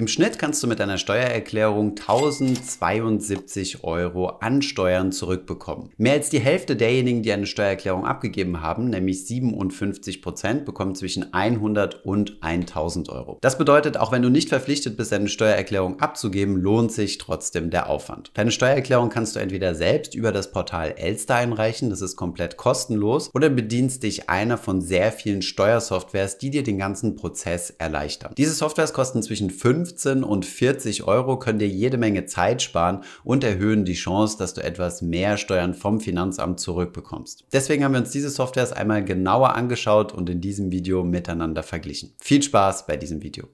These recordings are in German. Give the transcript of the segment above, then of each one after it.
Im Schnitt kannst du mit deiner Steuererklärung 1072 Euro an Steuern zurückbekommen. Mehr als die Hälfte derjenigen, die eine Steuererklärung abgegeben haben, nämlich 57 Prozent, bekommen zwischen 100 und 1000 Euro. Das bedeutet, auch wenn du nicht verpflichtet bist, eine Steuererklärung abzugeben, lohnt sich trotzdem der Aufwand. Deine Steuererklärung kannst du entweder selbst über das Portal Elster einreichen, das ist komplett kostenlos, oder bedienst dich einer von sehr vielen Steuersoftwares, die dir den ganzen Prozess erleichtern. Diese Softwares kosten zwischen 5 15 und 40 Euro können dir jede Menge Zeit sparen und erhöhen die Chance, dass du etwas mehr Steuern vom Finanzamt zurückbekommst. Deswegen haben wir uns diese Softwares einmal genauer angeschaut und in diesem Video miteinander verglichen. Viel Spaß bei diesem Video.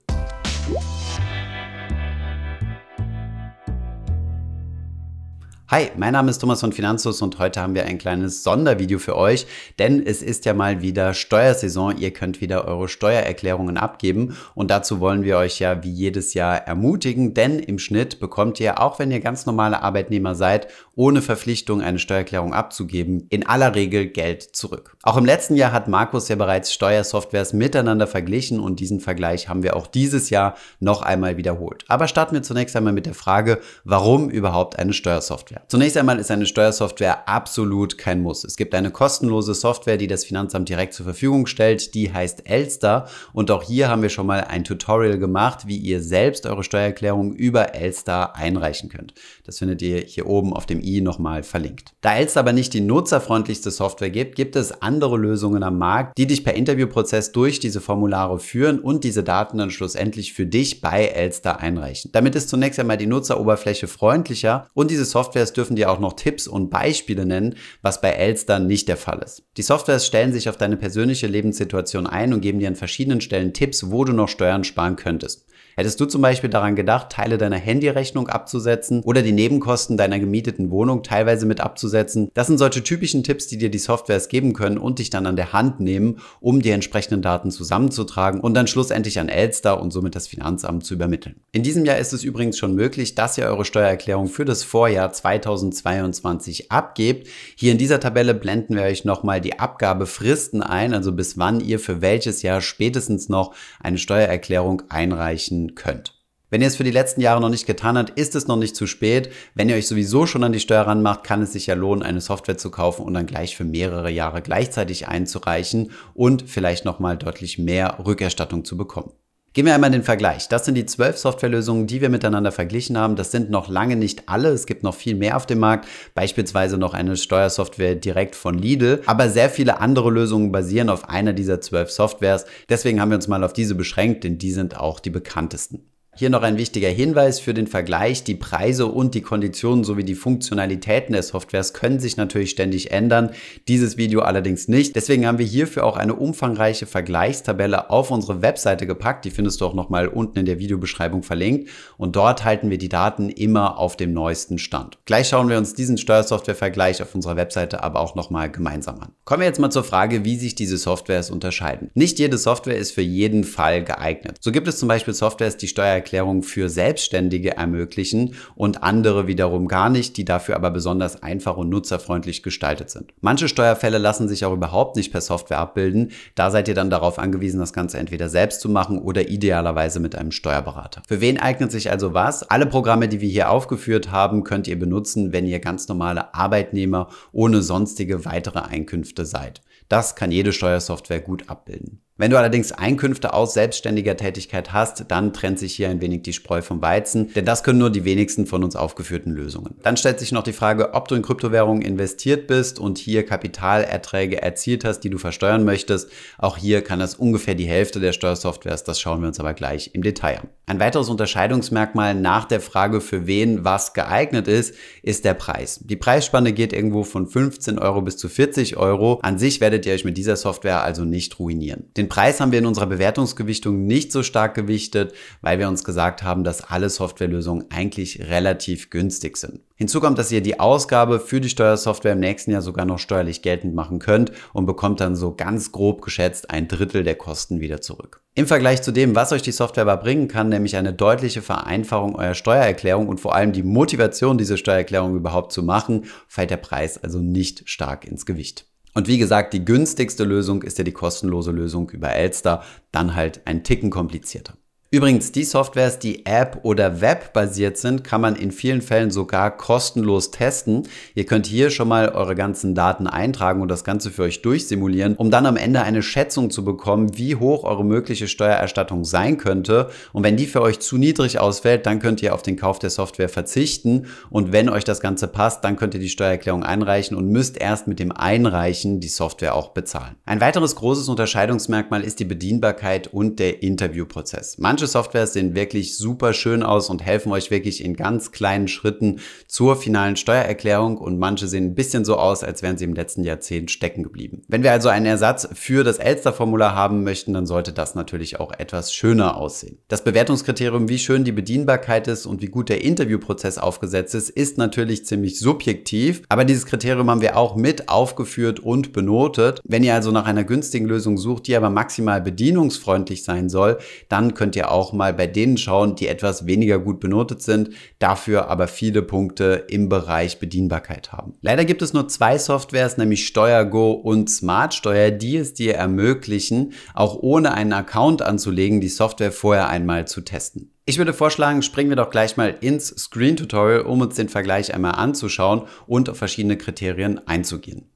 Hi, mein Name ist Thomas von Finanzus und heute haben wir ein kleines Sondervideo für euch, denn es ist ja mal wieder Steuersaison. Ihr könnt wieder eure Steuererklärungen abgeben und dazu wollen wir euch ja wie jedes Jahr ermutigen, denn im Schnitt bekommt ihr, auch wenn ihr ganz normale Arbeitnehmer seid, ohne Verpflichtung eine Steuererklärung abzugeben, in aller Regel Geld zurück. Auch im letzten Jahr hat Markus ja bereits Steuersoftwares miteinander verglichen und diesen Vergleich haben wir auch dieses Jahr noch einmal wiederholt. Aber starten wir zunächst einmal mit der Frage, warum überhaupt eine Steuersoftware? Steuersoftware. Zunächst einmal ist eine Steuersoftware absolut kein Muss. Es gibt eine kostenlose Software, die das Finanzamt direkt zur Verfügung stellt, die heißt Elster und auch hier haben wir schon mal ein Tutorial gemacht, wie ihr selbst eure Steuererklärung über Elster einreichen könnt. Das findet ihr hier oben auf dem i nochmal verlinkt. Da Elster aber nicht die nutzerfreundlichste Software gibt, gibt es andere Lösungen am Markt, die dich per Interviewprozess durch diese Formulare führen und diese Daten dann schlussendlich für dich bei Elster einreichen. Damit ist zunächst einmal die Nutzeroberfläche freundlicher und diese Software Softwares dürfen dir auch noch Tipps und Beispiele nennen, was bei Elster nicht der Fall ist. Die Softwares stellen sich auf deine persönliche Lebenssituation ein und geben dir an verschiedenen Stellen Tipps, wo du noch Steuern sparen könntest. Hättest du zum Beispiel daran gedacht, Teile deiner Handyrechnung abzusetzen oder die Nebenkosten deiner gemieteten Wohnung teilweise mit abzusetzen? Das sind solche typischen Tipps, die dir die Softwares geben können und dich dann an der Hand nehmen, um die entsprechenden Daten zusammenzutragen und dann schlussendlich an Elster und somit das Finanzamt zu übermitteln. In diesem Jahr ist es übrigens schon möglich, dass ihr eure Steuererklärung für das Vorjahr 2022 abgebt. Hier in dieser Tabelle blenden wir euch nochmal die Abgabefristen ein, also bis wann ihr für welches Jahr spätestens noch eine Steuererklärung einreichen verdienen könnt. Wenn ihr es für die letzten Jahre noch nicht getan habt, ist es noch nicht zu spät. Wenn ihr euch sowieso schon an die Steuer ranmacht, kann es sich ja lohnen, eine Software zu kaufen und dann gleich für mehrere Jahre gleichzeitig einzureichen und vielleicht nochmal deutlich mehr Rückerstattung zu bekommen. Gehen wir einmal den Vergleich. Das sind die zwölf Softwarelösungen, die wir miteinander verglichen haben. Das sind noch lange nicht alle. Es gibt noch viel mehr auf dem Markt. Beispielsweise noch eine Steuersoftware direkt von Lidl. Aber sehr viele andere Lösungen basieren auf einer dieser zwölf Softwares. Deswegen haben wir uns mal auf diese beschränkt, denn die sind auch die bekanntesten. Hier noch ein wichtiger Hinweis für den Vergleich. Die Preise und die Konditionen sowie die Funktionalitäten der Softwares können sich natürlich ständig ändern. Dieses Video allerdings nicht. Deswegen haben wir hierfür auch eine umfangreiche Vergleichstabelle auf unsere Webseite gepackt. Die findest du auch nochmal unten in der Videobeschreibung verlinkt. Und dort halten wir die Daten immer auf dem neuesten Stand. Gleich schauen wir uns diesen Steuersoftware-Vergleich auf unserer Webseite aber auch nochmal gemeinsam an. Kommen wir jetzt mal zur Frage, wie sich diese Softwares unterscheiden. Nicht jede Software ist für jeden Fall geeignet. So gibt es zum Beispiel Softwares, die Steuer Steuererklärung für Selbstständige ermöglichen und andere wiederum gar nicht, die dafür aber besonders einfach und nutzerfreundlich gestaltet sind. Manche Steuerfälle lassen sich auch überhaupt nicht per Software abbilden. Da seid ihr dann darauf angewiesen, das Ganze entweder selbst zu machen oder idealerweise mit einem Steuerberater. Für wen eignet sich also was? Alle Programme, die wir hier aufgeführt haben, könnt ihr benutzen, wenn ihr ganz normale Arbeitnehmer ohne sonstige weitere Einkünfte seid. Das kann jede Steuersoftware gut abbilden. Wenn du allerdings Einkünfte aus selbstständiger Tätigkeit hast, dann trennt sich hier ein wenig die Spreu vom Weizen, denn das können nur die wenigsten von uns aufgeführten Lösungen. Dann stellt sich noch die Frage, ob du in Kryptowährungen investiert bist und hier Kapitalerträge erzielt hast, die du versteuern möchtest. Auch hier kann das ungefähr die Hälfte der Steuersoftwares, das schauen wir uns aber gleich im Detail an. Ein weiteres Unterscheidungsmerkmal nach der Frage, für wen was geeignet ist, ist der Preis. Die Preisspanne geht irgendwo von 15 Euro bis zu 40 Euro. An sich werdet ihr euch mit dieser Software also nicht ruinieren. Den den Preis haben wir in unserer Bewertungsgewichtung nicht so stark gewichtet, weil wir uns gesagt haben, dass alle Softwarelösungen eigentlich relativ günstig sind. Hinzu kommt, dass ihr die Ausgabe für die Steuersoftware im nächsten Jahr sogar noch steuerlich geltend machen könnt und bekommt dann so ganz grob geschätzt ein Drittel der Kosten wieder zurück. Im Vergleich zu dem, was euch die Software aber bringen kann, nämlich eine deutliche Vereinfachung eurer Steuererklärung und vor allem die Motivation, diese Steuererklärung überhaupt zu machen, fällt der Preis also nicht stark ins Gewicht. Und wie gesagt, die günstigste Lösung ist ja die kostenlose Lösung über Elster, dann halt ein Ticken komplizierter. Übrigens, die Softwares, die App- oder Web-basiert sind, kann man in vielen Fällen sogar kostenlos testen. Ihr könnt hier schon mal eure ganzen Daten eintragen und das Ganze für euch durchsimulieren, um dann am Ende eine Schätzung zu bekommen, wie hoch eure mögliche Steuererstattung sein könnte. Und wenn die für euch zu niedrig ausfällt, dann könnt ihr auf den Kauf der Software verzichten. Und wenn euch das Ganze passt, dann könnt ihr die Steuererklärung einreichen und müsst erst mit dem Einreichen die Software auch bezahlen. Ein weiteres großes Unterscheidungsmerkmal ist die Bedienbarkeit und der Interviewprozess. Manche manche Softwares sehen wirklich super schön aus und helfen euch wirklich in ganz kleinen Schritten zur finalen Steuererklärung und manche sehen ein bisschen so aus, als wären sie im letzten Jahrzehnt stecken geblieben. Wenn wir also einen Ersatz für das Elster-Formular haben möchten, dann sollte das natürlich auch etwas schöner aussehen. Das Bewertungskriterium, wie schön die Bedienbarkeit ist und wie gut der Interviewprozess aufgesetzt ist, ist natürlich ziemlich subjektiv, aber dieses Kriterium haben wir auch mit aufgeführt und benotet. Wenn ihr also nach einer günstigen Lösung sucht, die aber maximal bedienungsfreundlich sein soll, dann könnt ihr auch mal bei denen schauen, die etwas weniger gut benotet sind, dafür aber viele Punkte im Bereich Bedienbarkeit haben. Leider gibt es nur zwei Softwares, nämlich SteuerGo und SmartSteuer, die es dir ermöglichen, auch ohne einen Account anzulegen, die Software vorher einmal zu testen. Ich würde vorschlagen, springen wir doch gleich mal ins Screen Tutorial, um uns den Vergleich einmal anzuschauen und auf verschiedene Kriterien einzugehen.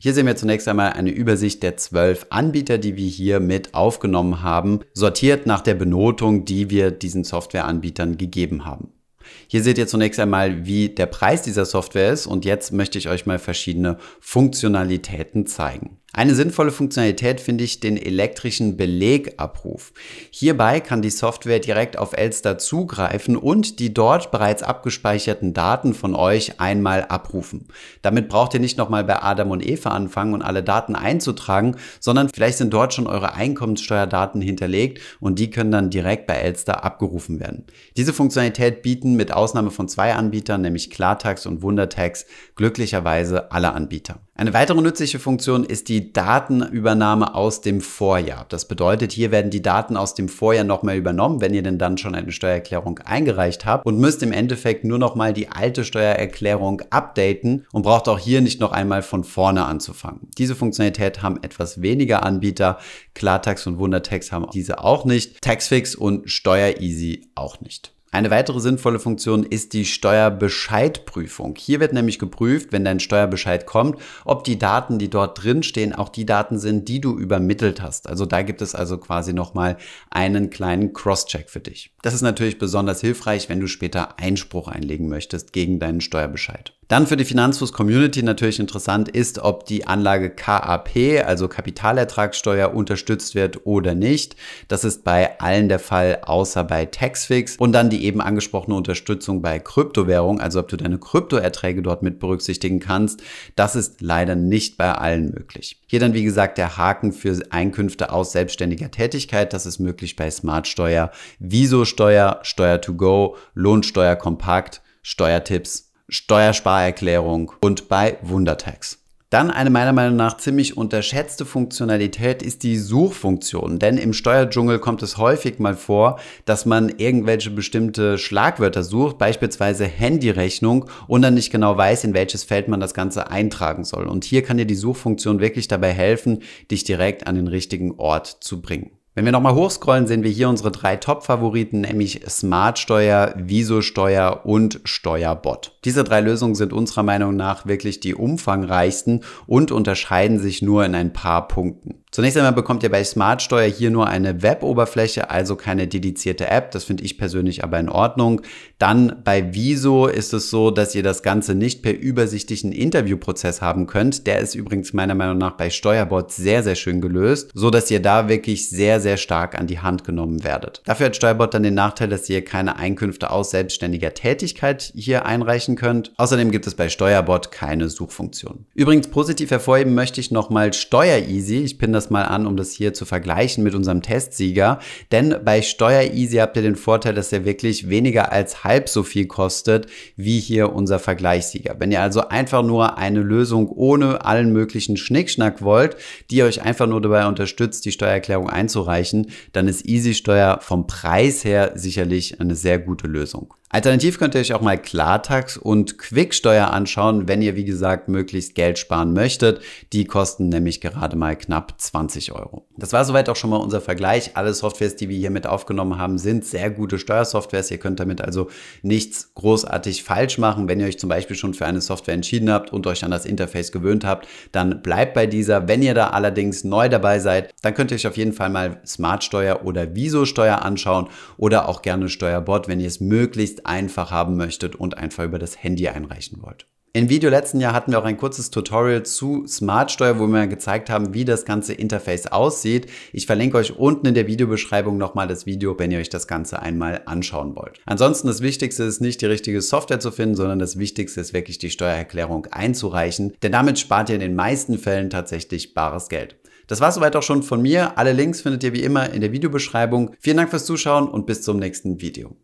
Hier sehen wir zunächst einmal eine Übersicht der zwölf Anbieter, die wir hier mit aufgenommen haben, sortiert nach der Benotung, die wir diesen Softwareanbietern gegeben haben. Hier seht ihr zunächst einmal, wie der Preis dieser Software ist und jetzt möchte ich euch mal verschiedene Funktionalitäten zeigen. Eine sinnvolle Funktionalität finde ich den elektrischen Belegabruf. Hierbei kann die Software direkt auf Elster zugreifen und die dort bereits abgespeicherten Daten von euch einmal abrufen. Damit braucht ihr nicht nochmal bei Adam und Eva anfangen und alle Daten einzutragen, sondern vielleicht sind dort schon eure Einkommenssteuerdaten hinterlegt und die können dann direkt bei Elster abgerufen werden. Diese Funktionalität bieten mit Ausnahme von zwei Anbietern, nämlich Klartax und Wundertax, glücklicherweise alle Anbieter. Eine weitere nützliche Funktion ist die Datenübernahme aus dem Vorjahr. Das bedeutet, hier werden die Daten aus dem Vorjahr nochmal übernommen, wenn ihr denn dann schon eine Steuererklärung eingereicht habt und müsst im Endeffekt nur nochmal die alte Steuererklärung updaten und braucht auch hier nicht noch einmal von vorne anzufangen. Diese Funktionalität haben etwas weniger Anbieter. Klartax und Wundertext haben diese auch nicht. Taxfix und Steuereasy auch nicht. Eine weitere sinnvolle Funktion ist die Steuerbescheidprüfung. Hier wird nämlich geprüft, wenn dein Steuerbescheid kommt, ob die Daten, die dort drin stehen, auch die Daten sind, die du übermittelt hast. Also da gibt es also quasi nochmal einen kleinen Crosscheck für dich. Das ist natürlich besonders hilfreich, wenn du später Einspruch einlegen möchtest gegen deinen Steuerbescheid. Dann für die Finanzfuß community natürlich interessant ist, ob die Anlage KAP, also Kapitalertragssteuer, unterstützt wird oder nicht. Das ist bei allen der Fall, außer bei Taxfix. Und dann die eben angesprochene Unterstützung bei Kryptowährung, also ob du deine Kryptoerträge dort mit berücksichtigen kannst. Das ist leider nicht bei allen möglich. Hier dann, wie gesagt, der Haken für Einkünfte aus selbstständiger Tätigkeit. Das ist möglich bei Smartsteuer, Visosteuer, Steuer to go, Lohnsteuer kompakt, Steuertipps Steuersparerklärung und bei Wundertax. Dann eine meiner Meinung nach ziemlich unterschätzte Funktionalität ist die Suchfunktion. Denn im Steuerdschungel kommt es häufig mal vor, dass man irgendwelche bestimmte Schlagwörter sucht, beispielsweise Handyrechnung, und dann nicht genau weiß, in welches Feld man das Ganze eintragen soll. Und hier kann dir die Suchfunktion wirklich dabei helfen, dich direkt an den richtigen Ort zu bringen. Wenn wir nochmal hochscrollen, sehen wir hier unsere drei Top-Favoriten, nämlich Smartsteuer, Visosteuer und Steuerbot. Diese drei Lösungen sind unserer Meinung nach wirklich die umfangreichsten und unterscheiden sich nur in ein paar Punkten. Zunächst einmal bekommt ihr bei Smartsteuer hier nur eine Web-Oberfläche, also keine dedizierte App. Das finde ich persönlich aber in Ordnung. Dann bei Viso ist es so, dass ihr das Ganze nicht per übersichtlichen Interviewprozess haben könnt. Der ist übrigens meiner Meinung nach bei Steuerbot sehr, sehr schön gelöst, so dass ihr da wirklich sehr, sehr stark an die Hand genommen werdet. Dafür hat Steuerbot dann den Nachteil, dass ihr keine Einkünfte aus selbstständiger Tätigkeit hier einreichen könnt. Außerdem gibt es bei Steuerbot keine Suchfunktion. Übrigens positiv hervorheben möchte ich nochmal Steuereasy. Ich bin das mal an, um das hier zu vergleichen mit unserem Testsieger. Denn bei Steuer-Easy habt ihr den Vorteil, dass er wirklich weniger als halb so viel kostet wie hier unser Vergleichssieger. Wenn ihr also einfach nur eine Lösung ohne allen möglichen Schnickschnack wollt, die euch einfach nur dabei unterstützt, die Steuererklärung einzureichen, dann ist Easy Steuer vom Preis her sicherlich eine sehr gute Lösung. Alternativ könnt ihr euch auch mal Klartax und Quicksteuer anschauen, wenn ihr, wie gesagt, möglichst Geld sparen möchtet. Die kosten nämlich gerade mal knapp 20 Euro. Das war soweit auch schon mal unser Vergleich. Alle Softwares, die wir hier mit aufgenommen haben, sind sehr gute Steuersoftwares. Ihr könnt damit also nichts großartig falsch machen. Wenn ihr euch zum Beispiel schon für eine Software entschieden habt und euch an das Interface gewöhnt habt, dann bleibt bei dieser. Wenn ihr da allerdings neu dabei seid, dann könnt ihr euch auf jeden Fall mal Smartsteuer oder Visosteuer anschauen oder auch gerne Steuerbot, wenn ihr es möglichst möglichst einfach haben möchtet und einfach über das Handy einreichen wollt. Im Video letzten Jahr hatten wir auch ein kurzes Tutorial zu Smartsteuer, wo wir gezeigt haben, wie das ganze Interface aussieht. Ich verlinke euch unten in der Videobeschreibung nochmal das Video, wenn ihr euch das Ganze einmal anschauen wollt. Ansonsten das Wichtigste ist nicht die richtige Software zu finden, sondern das Wichtigste ist wirklich die Steuererklärung einzureichen, denn damit spart ihr in den meisten Fällen tatsächlich bares Geld. Das war soweit auch schon von mir. Alle Links findet ihr wie immer in der Videobeschreibung. Vielen Dank fürs Zuschauen und bis zum nächsten Video.